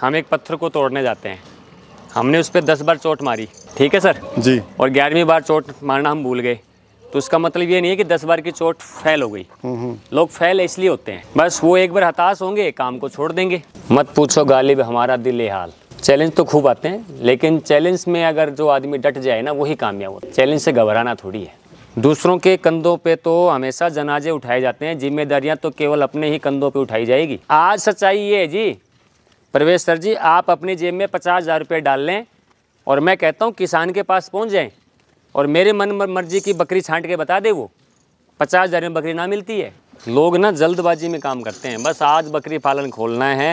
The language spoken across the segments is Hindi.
हम एक पत्थर को तोड़ने जाते हैं हमने उस पर दस बार चोट मारी ठीक है सर जी और ग्यारहवीं बार चोट मारना हम भूल गए तो उसका मतलब ये नहीं है कि दस बार की चोट फैल हो गई लोग फैल इसलिए होते हैं बस वो एक बार हताश होंगे काम को छोड़ देंगे मत पूछो गालिब हमारा दिल हाल चैलेंज तो खूब आते हैं लेकिन चैलेंज में अगर जो आदमी डट जाए ना वही कामयाब होता है चैलेंज से घबराना थोड़ी है दूसरों के कंधों पे तो हमेशा जनाजे उठाए जाते हैं जिम्मेदारियां तो केवल अपने ही कंधों पे उठाई जाएगी आज सच्चाई ये है जी प्रवेश सर जी आप अपनी जेब में पचास हज़ार रुपये डाल लें और मैं कहता हूँ किसान के पास पहुँच जाएँ और मेरे मन मर्जी की बकरी छांट के बता दे वो पचास हज़ार में बकरी ना मिलती है लोग ना जल्दबाजी में काम करते हैं बस आज बकरी पालन खोलना है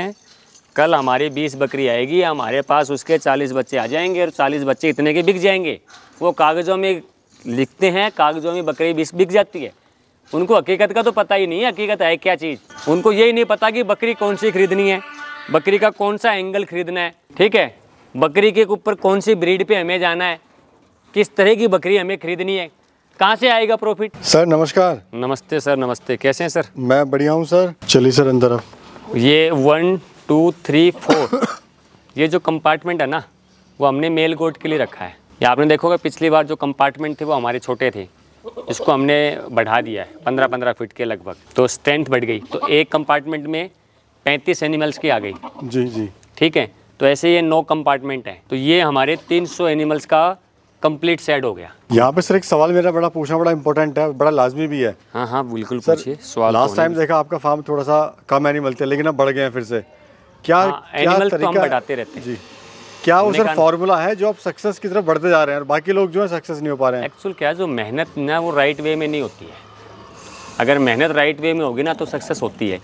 कल हमारी बीस बकरी आएगी हमारे पास उसके चालीस बच्चे आ जाएंगे और चालीस बच्चे इतने के बिक जाएंगे वो कागज़ों में लिखते हैं कागज़ों में बकरी बीस बिक जाती है उनको हकीकत का तो पता ही नहीं है हकीकत है क्या चीज़ उनको यही नहीं पता कि बकरी कौन सी खरीदनी है बकरी का कौन सा एंगल खरीदना है ठीक है बकरी के ऊपर कौन सी ब्रीड पे हमें जाना है किस तरह की बकरी हमें खरीदनी है कहाँ से आएगा प्रॉफिट सर नमस्कार नमस्ते सर नमस्ते कैसे हैं सर मैं बढ़िया हूँ सर चलिए सर अंदर आप ये वन टू थ्री फोर ये जो कंपार्टमेंट है ना वो हमने मेल गोट के लिए रखा है ये आपने देखोगे पिछली बार जो कंपार्टमेंट थे वो हमारे छोटे थे इसको हमने बढ़ा दिया है पंद्रह पंद्रह फीट के लगभग तो स्ट्रेंथ बढ़ गई तो एक कंपार्टमेंट में पैंतीस एनिमल्स की आ गई जी जी ठीक है तो ऐसे ये नौ कंपार्टमेंट है तो ये हमारे तीन सौ एनिमल्स का कंप्लीट सेट हो गया यहाँ पे सर एक सवाल मेरा बड़ा पूछना बड़ा इम्पोर्टेंट है बड़ा लाजमी भी है हाँ हाँ बिल्कुल पूछिए सवाल लास्ट टाइम तो देखा आपका फार्म थोड़ा सा कम एनिमल थे लेकिन अब बढ़ गए हैं फिर से क्या एनिमल हाँ, तो बढ़ाते रहते हैं जी क्या वो सर फॉर्मूला है जो आप सक्सेस की तरफ बढ़ते जा रहे हैं और बाकी लोग जो है सक्सेस नहीं हो पा रहे हैं एक्चुअल क्या है जो मेहनत ना वो राइट वे में नहीं होती है अगर मेहनत राइट वे में होगी ना तो सक्सेस होती है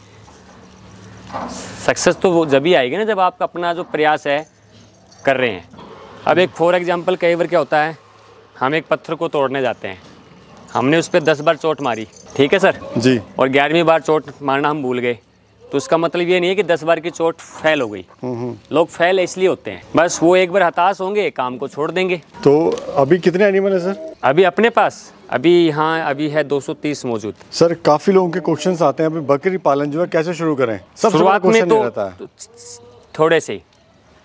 सक्सेस तो वो जब ही आएगी ना जब आपका अपना जो प्रयास है कर रहे हैं अब एक फॉर एग्जाम्पल कई बार क्या होता है हम एक पत्थर को तोड़ने जाते हैं हमने उस पर दस बार चोट मारी ठीक है सर जी और ग्यारहवीं बार चोट मारना हम भूल गए तो उसका मतलब ये नहीं है कि दस बार की चोट फैल हो गई हम्म, हम्म। लोग फैल इसलिए होते हैं बस वो एक बार हताश होंगे काम को छोड़ देंगे तो अभी कितने एनिमल है सर अभी अपने पास अभी यहाँ अभी है 230 मौजूद सर काफी लोगों के क्वेश्चन आते हैं अभी बकरी पालन जो है कैसे शुरू करें सब शुरुआत में तो रहता है थोड़े से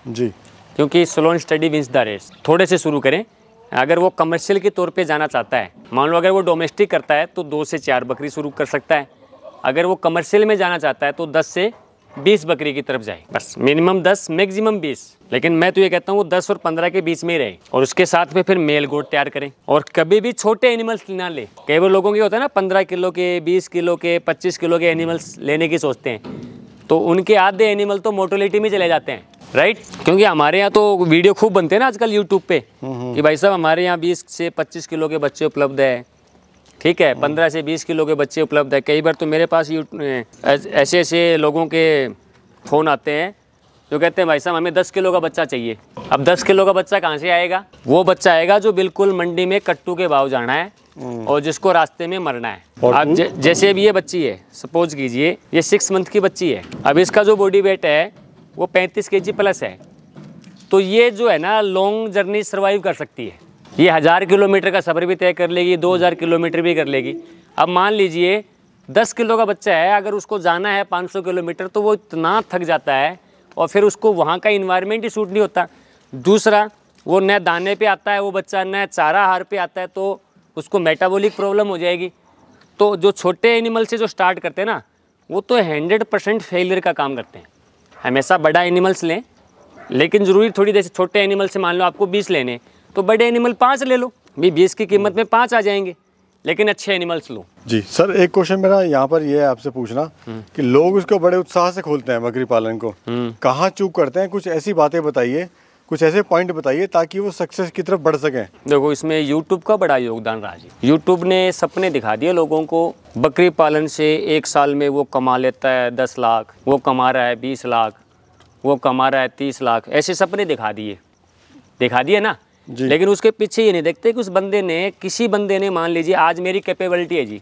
जी क्योंकि slow and steady wins the race थोड़े से शुरू करें अगर वो कमर्शियल के तौर पे जाना चाहता है मान लो अगर वो डोमेस्टिक करता है तो दो से चार बकरी शुरू कर सकता है अगर वो कमर्शियल में जाना चाहता है तो दस से बीस बकरी की तरफ जाए बस मिनिमम दस मैक्सिमम बीस लेकिन मैं तो ये कहता हूँ वो दस और पंद्रह के बीच में ही रहे और उसके साथ में फिर मेल गोट तैयार करें और कभी भी छोटे एनिमल्स ना ले कई वो लोगों के होता है ना पंद्रह किलो के बीस किलो के पच्चीस किलो के एनिमल्स लेने की सोचते हैं तो उनके आधे एनिमल तो मोटोलिटी में चले जाते हैं राइट क्योंकि हमारे यहाँ तो वीडियो खूब बनते हैं ना आजकल यूट्यूब पे हम्म, हम्म। कि भाई साहब हमारे यहाँ बीस से पच्चीस किलो के बच्चे उपलब्ध है ठीक है हम्म। पंद्रह से बीस किलो के बच्चे उपलब्ध है कई बार तो मेरे पास ऐसे ऐसे लोगों के फ़ोन आते हैं जो कहते हैं भाई साहब हमें दस किलो का बच्चा चाहिए अब दस किलो का बच्चा कहाँ से आएगा वो बच्चा आएगा जो बिल्कुल मंडी में कट्टू के भाव जाना है हम्म। और जिसको रास्ते में मरना है अब ज, जैसे अभी ये बच्ची है सपोज कीजिए ये सिक्स मंथ की बच्ची है अब इसका जो बॉडी वेट है वो पैंतीस के प्लस है तो ये जो है ना लॉन्ग जर्नी सर्वाइव कर सकती है ये हज़ार किलोमीटर का सफ़र भी तय कर लेगी दो हज़ार किलोमीटर भी कर लेगी अब मान लीजिए दस किलो का बच्चा है अगर उसको जाना है पाँच सौ किलोमीटर तो वो इतना थक जाता है और फिर उसको वहाँ का इन्वायरमेंट ही सूट नहीं होता दूसरा वो न दाने पर आता है वो बच्चा न चारा हार पे आता है तो उसको मेटाबोलिक प्रॉब्लम हो जाएगी तो जो छोटे एनिमल से जो स्टार्ट करते हैं ना वो तो हंड्रेड परसेंट फेलियर का काम करते हैं हमेशा बड़ा एनिमल्स लें लेकिन ज़रूरी थोड़ी देर छोटे एनिमल से मान लो आपको बीस लेने तो बड़े एनिमल पाँच ले लो भी बीस की कीमत में पाँच आ जाएंगे लेकिन अच्छे एनिमल्स लो जी सर एक क्वेश्चन मेरा यहाँ पर ये है आपसे पूछना हम्म। कि लोग उसको बड़े उत्साह से खोलते हैं बकरी पालन को हम्म। कहाँ चूक करते हैं कुछ ऐसी बातें बताइए कुछ ऐसे पॉइंट बताइए ताकि वो सक्सेस की तरफ बढ़ सकें देखो इसमें यूट्यूब का बड़ा योगदान रहा जी यूट्यूब ने सपने दिखा दिए लोगों को बकरी पालन से एक साल में वो कमा लेता है दस लाख वो कमा रहा है बीस लाख वो कमा रहा है तीस लाख ऐसे सपने दिखा दिए दिखा दिए ना लेकिन उसके पीछे ये नहीं देखते कि उस बंदे ने किसी बंदे ने मान लीजिए आज मेरी कैपेबिलिटी है जी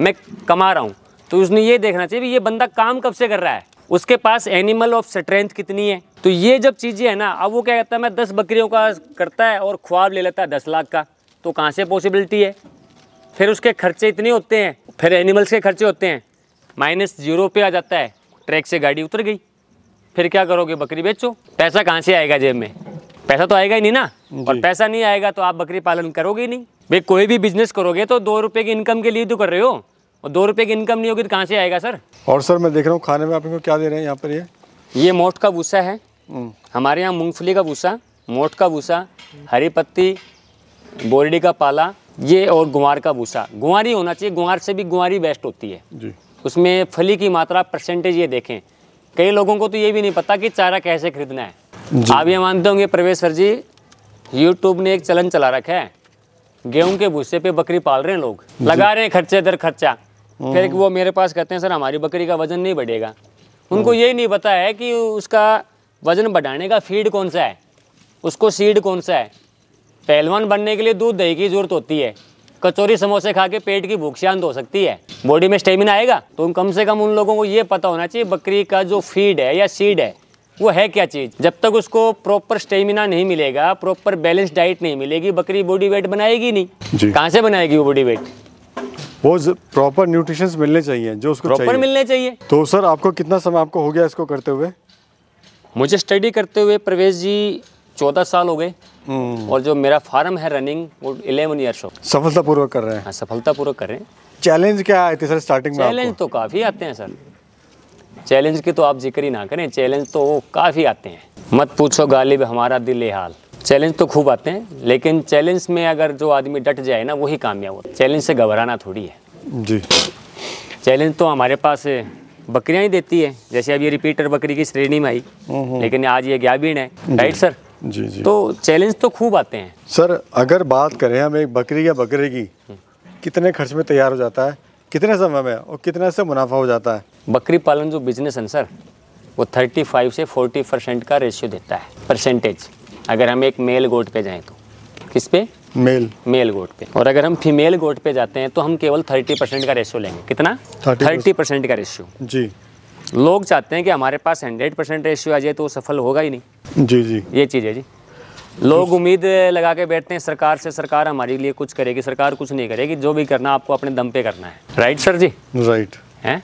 मैं कमा रहा हूँ तो उसने ये देखना चाहिए ये बंदा काम कब से कर रहा है उसके पास एनिमल ऑफ स्ट्रेंथ कितनी है तो ये जब चीज़ें हैं ना अब वो क्या कहता है मैं दस बकरियों का करता है और ख्वाब ले लेता है दस लाख का तो कहाँ से पॉसिबिलिटी है फिर उसके खर्चे इतने होते हैं फिर एनिमल्स के खर्चे होते हैं माइनस जीरो पे आ जाता है ट्रैक से गाड़ी उतर गई फिर क्या करोगे बकरी बेचो पैसा कहाँ से आएगा जेब में पैसा तो आएगा ही नहीं ना और पैसा नहीं आएगा तो आप बकरी पालन करोगे ही नहीं भाई कोई भी बिजनेस करोगे तो दो रुपये की इनकम के लिए तो कर रहे हो और दो रुपये की इनकम नहीं होगी तो कहाँ से आएगा सर और सर मैं देख रहा हूँ खाने में आपको क्या दे रहे हैं यहाँ पर ये ये मोट का भूसा है हम्म। हमारे यहाँ मूँगफली का भूसा मोट का भूसा हरी पत्ती बोरडी का पाला ये और गुआर का भूसा गुआर होना चाहिए गुआर से भी गुआरी बेस्ट होती है जी उसमें फली की मात्रा परसेंटेज ये देखें कई लोगों को तो ये भी नहीं पता कि चारा कैसे खरीदना है आप ये मानते होंगे प्रवेश सर जी यूट्यूब ने एक चलन चला रखा है गेहूं के भूसे पे बकरी पाल रहे हैं लोग लगा रहे हैं खर्चे दर खर्चा हम्म। फिर वो मेरे पास कहते हैं सर हमारी बकरी का वजन नहीं बढ़ेगा उनको हम्म। ये नहीं पता है कि उसका वजन बढ़ाने का फीड कौन सा है उसको सीड कौन सा है पहलवान बनने के लिए दूध दही की जरूरत होती है कचोरी समोसे खा के पेट की भूख शांत हो सकती है बॉडी में स्टेमिना आएगा तो कम से कम उन लोगों को ये पता होना चाहिए बकरी का जो फीड है या सीड है वो है क्या चीज़ जब तक उसको प्रॉपर स्टेमिना नहीं मिलेगा प्रॉपर बैलेंस डाइट नहीं मिलेगी बकरी बॉडी वेट बनाएगी नहीं कहाँ से बनाएगी वो बॉडी वेट वो प्रॉपर न्यूट्रिशन मिलने चाहिए जो उसको प्रॉपर मिलने चाहिए तो सर आपको कितना समय आपको हो गया इसको करते हुए मुझे स्टडी करते हुए प्रवेश जी चौदह साल हो गए हम्म। और जो मेरा फार्म है रनिंग वो इलेवन ईयर्स हो सफलतापूर्वक कर रहे हैं हाँ सफलतापूर्वक कर रहे हैं चैलेंज क्या आए थे सर स्टार्टिंग में चैलेंज तो काफ़ी आते हैं सर चैलेंज की तो आप जिक्र ही ना करें चैलेंज तो काफ़ी आते हैं मत पूछो गालिब हमारा दिल हाल चैलेंज तो खूब आते हैं लेकिन चैलेंज में अगर जो आदमी डट जाए ना वही कामयाब होता है चैलेंज से घबराना थोड़ी है जी चैलेंज तो हमारे पास बकरियां ही देती है जैसे अभी रिपीटर बकरी की श्रेणी में आई लेकिन आज ये ग्याबीन है राइट सर जी जी तो चैलेंज तो खूब आते हैं सर अगर बात करें हम एक बकरी या बकरे की हम्म। कितने खर्च में तैयार हो जाता है कितने समय में और कितने से मुनाफा हो जाता है बकरी पालन जो बिजनेस है सर वो 35 से 40 परसेंट का रेशियो देता है परसेंटेज अगर हम एक मेल गोट पे जाएं तो किस पे मेल मेल गोट पे और अगर हम फीमेल गोट पे जाते हैं तो हम केवल 30 परसेंट का रेशियो लेंगे कितना 30 परसेंट का रेशियो जी लोग चाहते हैं कि हमारे पास 100 परसेंट रेशियो आ जाए तो वो सफल होगा ही नहीं जी जी ये चीज़ है जी लोग उम्मीद लगा के बैठते हैं सरकार से सरकार हमारे लिए कुछ करेगी सरकार कुछ नहीं करेगी जो भी करना आपको अपने दम पे करना है राइट सर जी राइट है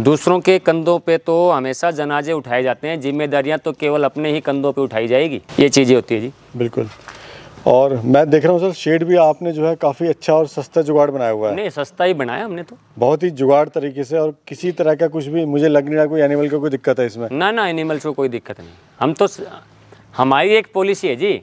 दूसरों के कंधों पे तो हमेशा जनाजे उठाए जाते हैं जिम्मेदारियां तो केवल अपने ही कंधों पे उठाई जाएगी ये चीज़ें होती है जी बिल्कुल और मैं देख रहा हूँ सर शेड भी आपने जो है काफ़ी अच्छा और सस्ता जुगाड़ बनाया हुआ है नहीं सस्ता ही बनाया हमने तो बहुत ही जुगाड़ तरीके से और किसी तरह का कुछ भी मुझे लग नहीं रहा कोई एनिमल का कोई दिक्कत है इसमें ना ना एनिमल्स को कोई दिक्कत नहीं हम तो हमारी एक पॉलिसी है जी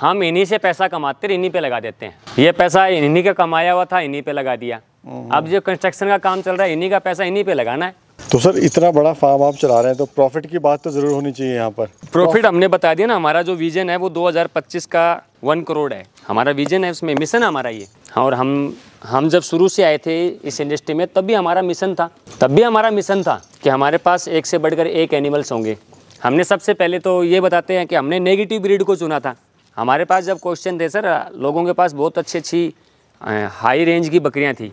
हम इन्हीं से पैसा कमाते इन्हीं पे लगा देते हैं ये पैसा इन्हीं का कमाया हुआ था इन्हीं पे लगा दिया हम्म। अब जो कंस्ट्रक्शन का काम चल रहा है इन्हीं का पैसा इन्हीं पे लगाना है तो सर इतना बड़ा फार्म आप चला रहे हैं तो प्रॉफिट की बात तो ज़रूर होनी चाहिए यहाँ पर प्रॉफिट हमने बता दिया ना हमारा जो विजन है वो 2025 का वन करोड़ है हमारा विजन है उसमें मिशन हमारा ये हाँ, और हम हम जब शुरू से आए थे इस इंडस्ट्री में तब भी हमारा मिशन था तब भी हमारा मिशन था कि हमारे पास एक से बढ़कर एक एनिमल्स होंगे हमने सबसे पहले तो ये बताते हैं कि हमने नेगेटिव ब्रीड को चुना था हमारे पास जब क्वेश्चन थे सर लोगों के पास बहुत अच्छी अच्छी हाई रेंज की बकरियाँ थी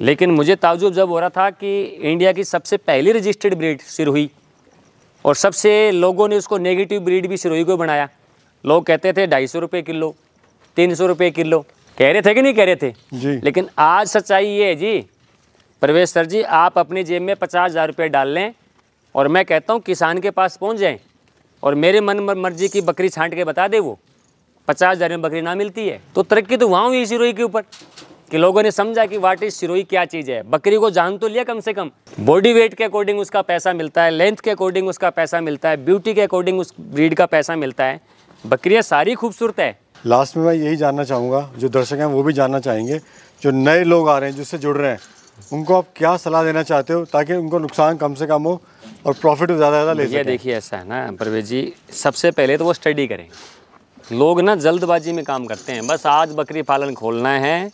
लेकिन मुझे ताजुब जब हो रहा था कि इंडिया की सबसे पहली रजिस्टर्ड ब्रीड सिरोही और सबसे लोगों ने उसको नेगेटिव ब्रीड भी सिरोही को बनाया लोग कहते थे ढाई सौ रुपये किलो तीन सौ रुपये किलो कह रहे थे कि नहीं कह रहे थे जी लेकिन आज सच्चाई ये है जी प्रवेश सर जी आप अपनी जेब में पचास हज़ार रुपये डाल लें और मैं कहता हूँ किसान के पास पहुँच जाएँ और मेरे मन मर्जी की बकरी छांट के बता दे वो पचास हज़ार में बकरी ना मिलती है तो तरक्की तो वहाँ हुई सिरोही के ऊपर कि लोगों ने समझा कि वाट इज सिरोई क्या चीज़ है बकरी को जान तो लिया कम से कम बॉडी वेट के अकॉर्डिंग उसका पैसा मिलता है लेंथ के अकॉर्डिंग उसका पैसा मिलता है ब्यूटी के अकॉर्डिंग उस ब्रीड का पैसा मिलता है बकरियाँ सारी खूबसूरत है लास्ट में मैं यही जानना चाहूँगा जो दर्शक हैं वो भी जानना चाहेंगे जो नए लोग आ रहे हैं जिससे जुड़ रहे हैं उनको आप क्या सलाह देना चाहते हो ताकि उनको नुकसान कम से कम हो और प्रॉफिट ज़्यादा ज़्यादा ले सकें देखिए ऐसा है ना परवेज जी सबसे पहले तो वो स्टडी करें लोग ना जल्दबाजी में काम करते हैं बस आज बकरी पालन खोलना है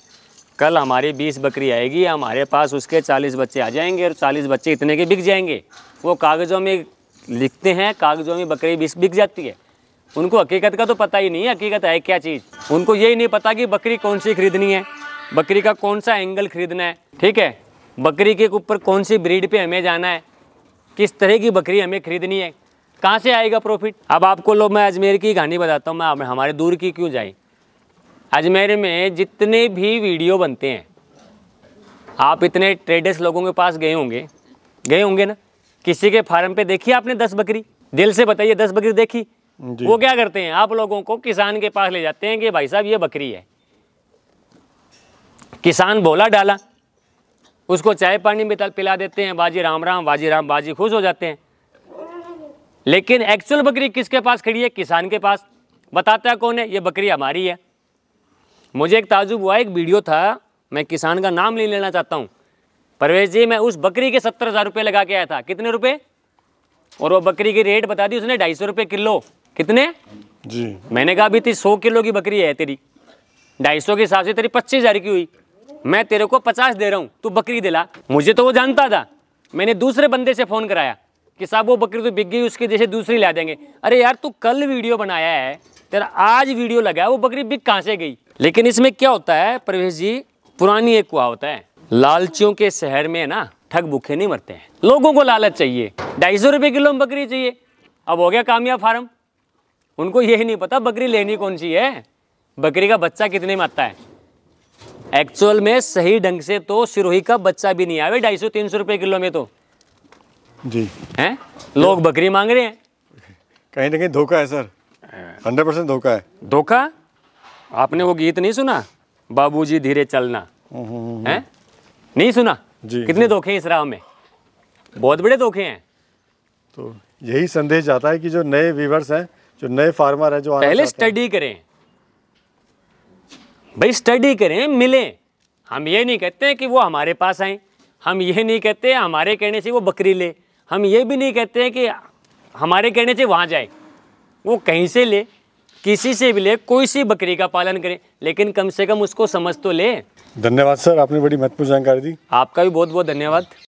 कल हमारी बीस बकरी आएगी हमारे पास उसके चालीस बच्चे आ जाएंगे और चालीस बच्चे इतने के बिक जाएंगे वो कागज़ों में लिखते हैं कागज़ों में बकरी बीस बिक जाती है उनको हकीकत का तो पता ही नहीं है हकीकत है क्या चीज़ उनको यही नहीं पता कि बकरी कौन सी खरीदनी है बकरी का कौन सा एंगल खरीदना है ठीक है बकरी के ऊपर कौन सी ब्रीड पे हमें जाना है किस तरह की बकरी हमें खरीदनी है कहाँ से आएगा प्रॉफिट अब आपको लोग मैं अजमेर की कहानी बताता हूँ मैं हमारे दूर की क्यों जाए अजमेर में जितने भी वीडियो बनते हैं आप इतने ट्रेडर्स लोगों के पास गए होंगे गए होंगे ना किसी के फार्म पे देखी आपने दस बकरी दिल से बताइए दस बकरी देखी वो क्या करते हैं आप लोगों को किसान के पास ले जाते हैं कि भाई साहब ये बकरी है किसान बोला डाला उसको चाय पानी में पिला देते हैं बाजी राम राम बाजी राम बाजी खुश हो जाते हैं लेकिन एक्चुअल बकरी किसके पास खड़ी है किसान के पास बताता है कौन है ये बकरी हमारी है मुझे एक ताजुब हुआ एक वीडियो था मैं किसान का नाम नहीं लेना चाहता हूँ परवेश जी मैं उस बकरी के सत्तर हज़ार रुपये लगा के आया था कितने रुपये और वो बकरी की रेट बता दी उसने ढाई सौ रुपये किलो कितने जी मैंने कहा अभी थी सौ किलो की बकरी है तेरी ढाई सौ के हिसाब से तेरी पच्चीस हज़ार की हुई मैं तेरे को पचास दे रहा हूँ तू बकरी दिला मुझे तो वो जानता था मैंने दूसरे बंदे से फ़ोन कराया कि साहब वो बकरी तो बिक गई उसके जैसे दूसरी ला देंगे अरे यार तू कल वीडियो बनाया है तेरा आज वीडियो लगाया वो बकरी बिक कहाँ से गई लेकिन इसमें क्या होता है परवेश जी पुरानी एक होता है लालचियों के शहर में ना ठग भूखे नहीं मरते हैं लोगों को लालच चाहिए ढाई सौ रुपये किलो में बकरी चाहिए अब हो गया कामयाब फार्म उनको यही नहीं पता बकरी लेनी कौन सी है बकरी का बच्चा कितने में आता है एक्चुअल में सही ढंग से तो सिरोही का बच्चा भी नहीं आवे ढाई सौ तीन सौ रुपये किलो में तो जी हैं लोग बकरी मांग रहे हैं कहीं ना कहीं धोखा है सर हंड्रेड हाँ। परसेंट धोखा है धोखा आपने वो गीत नहीं सुना बाबूजी धीरे चलना हम्म, हम्म, हम्म, है नहीं सुना जी कितने धोखे इस राह में बहुत बड़े धोखे हैं तो यही संदेश जाता है कि जो नए व्यूवर्स हैं जो नए फार्मर हैं जो पहले स्टडी करें भाई स्टडी करें मिलें हम ये नहीं कहते हैं कि वो हमारे पास आए हम ये नहीं कहते हमारे कहने से वो बकरी ले हम ये भी नहीं कहते कि हमारे कहने से वहाँ जाए वो कहीं से ले किसी से भी ले कोई सी बकरी का पालन करे लेकिन कम से कम उसको समझ तो ले धन्यवाद सर आपने बड़ी महत्वपूर्ण जानकारी दी आपका भी बहुत बहुत धन्यवाद